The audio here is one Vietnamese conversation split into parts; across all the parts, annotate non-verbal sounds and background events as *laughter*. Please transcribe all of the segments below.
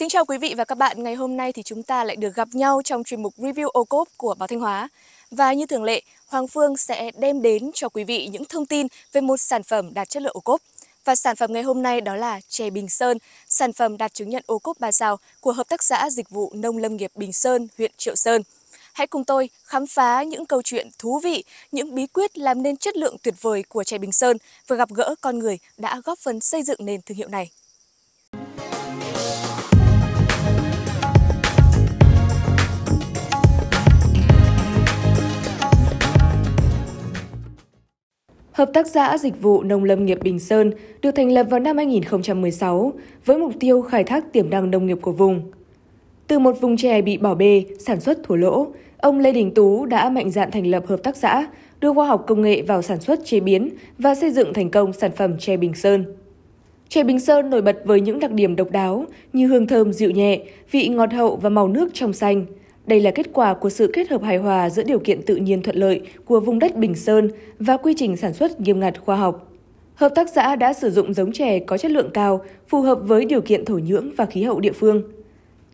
Kính chào quý vị và các bạn, ngày hôm nay thì chúng ta lại được gặp nhau trong chuyên mục Review ô cốp của Báo Thanh Hóa. Và như thường lệ, Hoàng Phương sẽ đem đến cho quý vị những thông tin về một sản phẩm đạt chất lượng ô cốp. Và sản phẩm ngày hôm nay đó là chè Bình Sơn, sản phẩm đạt chứng nhận ô cốp 3 sao của Hợp tác xã Dịch vụ Nông Lâm nghiệp Bình Sơn, huyện Triệu Sơn. Hãy cùng tôi khám phá những câu chuyện thú vị, những bí quyết làm nên chất lượng tuyệt vời của chè Bình Sơn và gặp gỡ con người đã góp phần xây dựng nền thương hiệu này. Hợp tác xã Dịch vụ Nông lâm nghiệp Bình Sơn được thành lập vào năm 2016 với mục tiêu khai thác tiềm năng nông nghiệp của vùng. Từ một vùng chè bị bỏ bê, sản xuất thua lỗ, ông Lê Đình Tú đã mạnh dạn thành lập hợp tác xã, đưa khoa học công nghệ vào sản xuất chế biến và xây dựng thành công sản phẩm chè Bình Sơn. Chè Bình Sơn nổi bật với những đặc điểm độc đáo như hương thơm dịu nhẹ, vị ngọt hậu và màu nước trong xanh – đây là kết quả của sự kết hợp hài hòa giữa điều kiện tự nhiên thuận lợi của vùng đất Bình Sơn và quy trình sản xuất nghiêm ngặt khoa học. Hợp tác xã đã sử dụng giống chè có chất lượng cao, phù hợp với điều kiện thổ nhưỡng và khí hậu địa phương.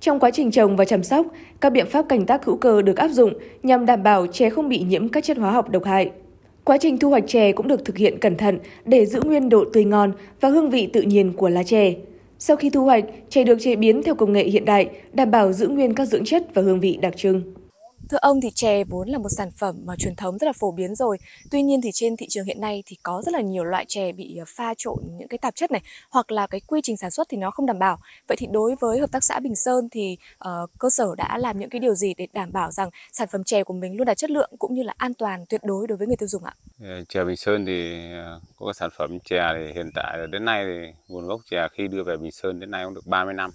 Trong quá trình trồng và chăm sóc, các biện pháp canh tác hữu cơ được áp dụng nhằm đảm bảo chè không bị nhiễm các chất hóa học độc hại. Quá trình thu hoạch chè cũng được thực hiện cẩn thận để giữ nguyên độ tươi ngon và hương vị tự nhiên của lá chè. Sau khi thu hoạch, chè được chế biến theo công nghệ hiện đại, đảm bảo giữ nguyên các dưỡng chất và hương vị đặc trưng. Thưa ông thì chè vốn là một sản phẩm mà truyền thống rất là phổ biến rồi. Tuy nhiên thì trên thị trường hiện nay thì có rất là nhiều loại chè bị ờ, pha trộn những cái tạp chất này hoặc là cái quy trình sản xuất thì nó không đảm bảo. Vậy thì đối với hợp tác xã Bình Sơn thì uh, cơ sở đã làm những cái điều gì để đảm bảo rằng sản phẩm chè của mình luôn đạt chất lượng cũng như là an toàn tuyệt đối đối với người tiêu dùng ạ? Ờ, chè Bình Sơn thì có sản phẩm chè thì hiện tại đến nay thì nguồn gốc chè khi đưa về Bình Sơn đến nay cũng được 30 năm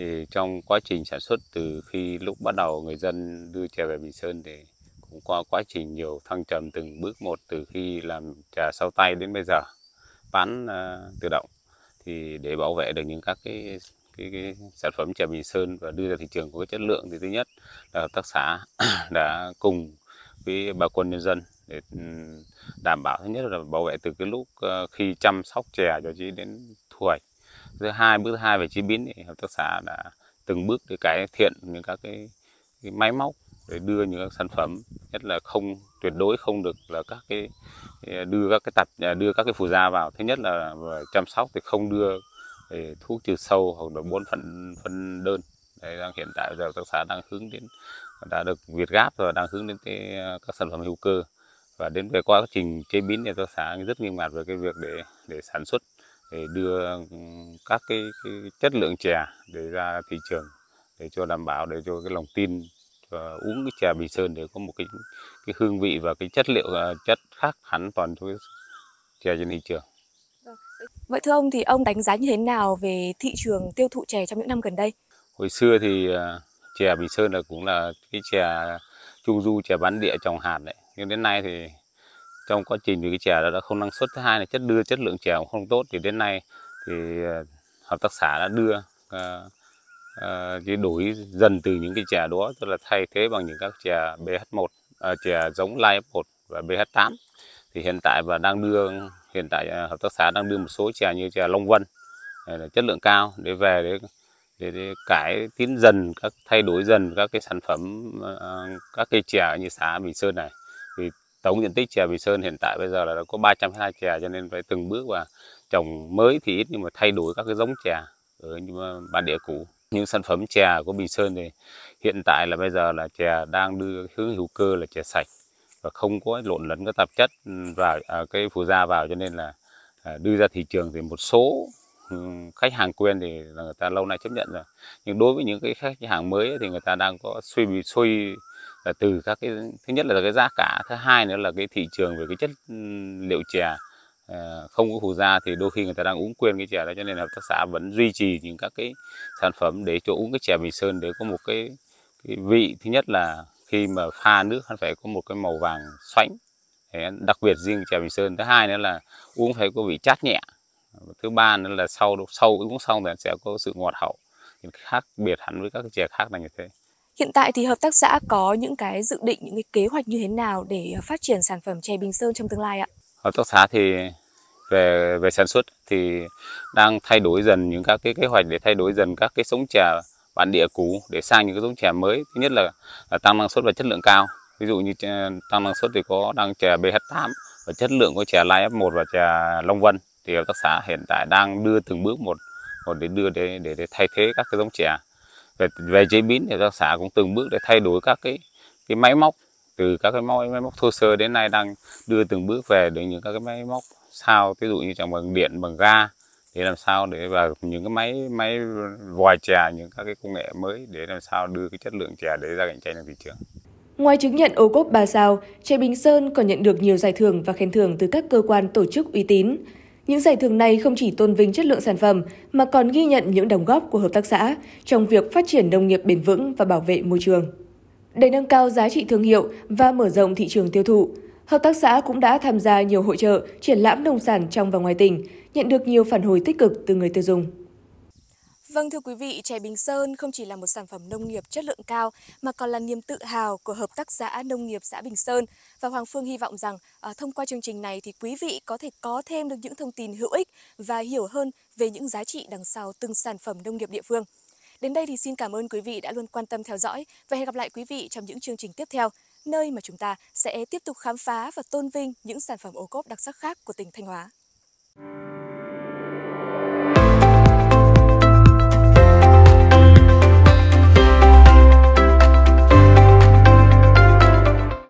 thì trong quá trình sản xuất từ khi lúc bắt đầu người dân đưa chè về Bình Sơn thì cũng qua quá trình nhiều thăng trầm từng bước một từ khi làm trà sau tay đến bây giờ bán uh, tự động thì để bảo vệ được những các cái cái, cái sản phẩm chè Bình Sơn và đưa ra thị trường có cái chất lượng thì thứ nhất là hợp tác xã *clears throat* đã cùng với bà con nhân dân để ừ, đảm bảo thứ nhất là bảo vệ từ cái lúc ờ, khi chăm sóc chè cho đến đến thu hoạch thứ hai bước thứ hai về chế biến thì hợp tác xã đã từng bước để cải thiện những các cái, cái máy móc để đưa những các sản phẩm nhất là không tuyệt đối không được là các cái à, đưa các cái tạp à, đưa các cái phụ gia vào thứ nhất là chăm sóc thì không đưa à, thuốc trừ sâu hoặc là bốn phân phân đơn đấy đang hiện tại giờ tác xã đang hướng đến đã được việt gáp và đang hướng đến cái, các sản phẩm hữu cơ và đến về quá trình chế biến thì tác xã rất nghiêm ngặt về cái việc để để sản xuất để đưa các cái, cái chất lượng chè để ra thị trường để cho đảm bảo để cho cái lòng tin và uống cái chè Bì Sơn để có một cái cái hương vị và cái chất liệu ờ, chất khác hẳn toàn với chè trên thị trường. Vâng. Vậy thưa ông thì ông đánh giá như thế nào về thị trường tiêu thụ chè trong những năm gần đây? Hồi xưa thì ờ, chè Bì Sơn là cũng là cái chè trung du chè bán địa trồng hạt đấy. Nhưng đến nay thì trong quá trình thì cái chè đó đã không năng suất thứ hai là chất đưa chất lượng chè cũng không tốt thì đến nay thì ờ, hợp tác xã đã đưa uh, uh, đổi dần từ những cái chè đó tức là thay thế bằng những các chè BH1 uh, à, chè giống lai F1 và BH8 thì hiện tại và đang đưa hiện tại hợp tác xã đang đưa một số chè như chè Long Vân là chất lượng cao để về để để, để cải tiến dần các thay đổi dần các cái sản phẩm các cây chè như xã Bình Sơn này tổng diện tích chè Bình Sơn hiện tại bây giờ là đã có 300 ha chè cho nên phải từng bước và trồng mới thì ít nhưng mà thay đổi các cái giống chè ở bản địa cũ những sản phẩm chè của Bình Sơn thì hiện tại là bây giờ là chè đang đưa hướng hữu cơ là chè sạch và không có lộn lẫn các tạp chất ừ, vào à, cái phụ gia vào cho nên là à, đưa ra thị trường thì một số ừ, khách hàng quen thì là người ta lâu nay chấp nhận rồi nhưng đối với những cái khách hàng mới thì người ta đang có suy bị suy là từ các cái thứ nhất là cái giá cả thứ hai nữa là cái thị trường về cái chất ừ, liệu chè ờ, không có phù gia thì đôi khi người ta đang uống quên cái chè đó cho nên là hợp tác xã vẫn duy trì những các cái sản phẩm để cho uống cái chè Bình Sơn để có một cái, cái vị thứ nhất là khi mà pha nước hắn phải có một cái màu vàng xoánh đặc biệt riêng chè Bình Sơn thứ hai nữa là uống phải có vị chát nhẹ thứ ba nữa là sau sau uống xong thì sẽ có sự ngọt hậu khác biệt hẳn với các cái chè khác là như thế Hiện tại thì hợp tác xã có những cái dự định, những cái kế hoạch như thế nào để ờ, phát triển sản phẩm chè Bình Sơn trong tương lai ạ? Hợp tác xã thì về về sản xuất thì đang thay đổi dần những các cái kế hoạch để thay đổi dần các cái giống chè bản địa cũ để sang những cái giống chè mới. Thứ nhất là, là tăng năng suất và chất lượng cao. Ví dụ như ờ, tăng năng suất thì có đang chè BH8 và chất lượng của chè Lai F1 và chè Long Vân thì hợp tác xã hiện tại đang đưa từng bước một một để đưa để để, để thay thế các cái giống chè về, về chế biến thì tác xã cũng từng bước để thay đổi các cái cái máy móc từ các cái máy, máy móc thô sơ đến nay đang đưa từng bước về đến những các cái máy móc sao ví dụ như chẳng bằng điện bằng ga để làm sao để và những cái máy máy vòi chè những các cái công nghệ mới để làm sao đưa cái chất lượng chè để ra cạnh tranh trong thị trường. Ngoài chứng nhận ô cốp 3 sao, chè Bình Sơn còn nhận được nhiều giải thưởng và khen thưởng từ các cơ quan tổ chức uy tín. Những giải thưởng này không chỉ tôn vinh chất lượng sản phẩm mà còn ghi nhận những đóng góp của hợp tác xã trong việc phát triển nông nghiệp bền vững và bảo vệ môi trường. Để nâng cao giá trị thương hiệu và mở rộng thị trường tiêu thụ, hợp tác xã cũng đã tham gia nhiều hội trợ, triển lãm nông sản trong và ngoài tỉnh, nhận được nhiều phản hồi tích cực từ người tiêu dùng. Vâng thưa quý vị, chè Bình Sơn không chỉ là một sản phẩm nông nghiệp chất lượng cao mà còn là niềm tự hào của hợp tác xã nông nghiệp xã Bình Sơn và Hoàng Phương hy vọng rằng à, thông qua chương trình này thì quý vị có thể có thêm được những thông tin hữu ích và hiểu hơn về những giá trị đằng sau từng sản phẩm nông nghiệp địa phương. Đến đây thì xin cảm ơn quý vị đã luôn quan tâm theo dõi và hẹn gặp lại quý vị trong những chương trình tiếp theo nơi mà chúng ta sẽ tiếp tục khám phá và tôn vinh những sản phẩm ô cốp đặc sắc khác của tỉnh Thanh Hóa. Thank you.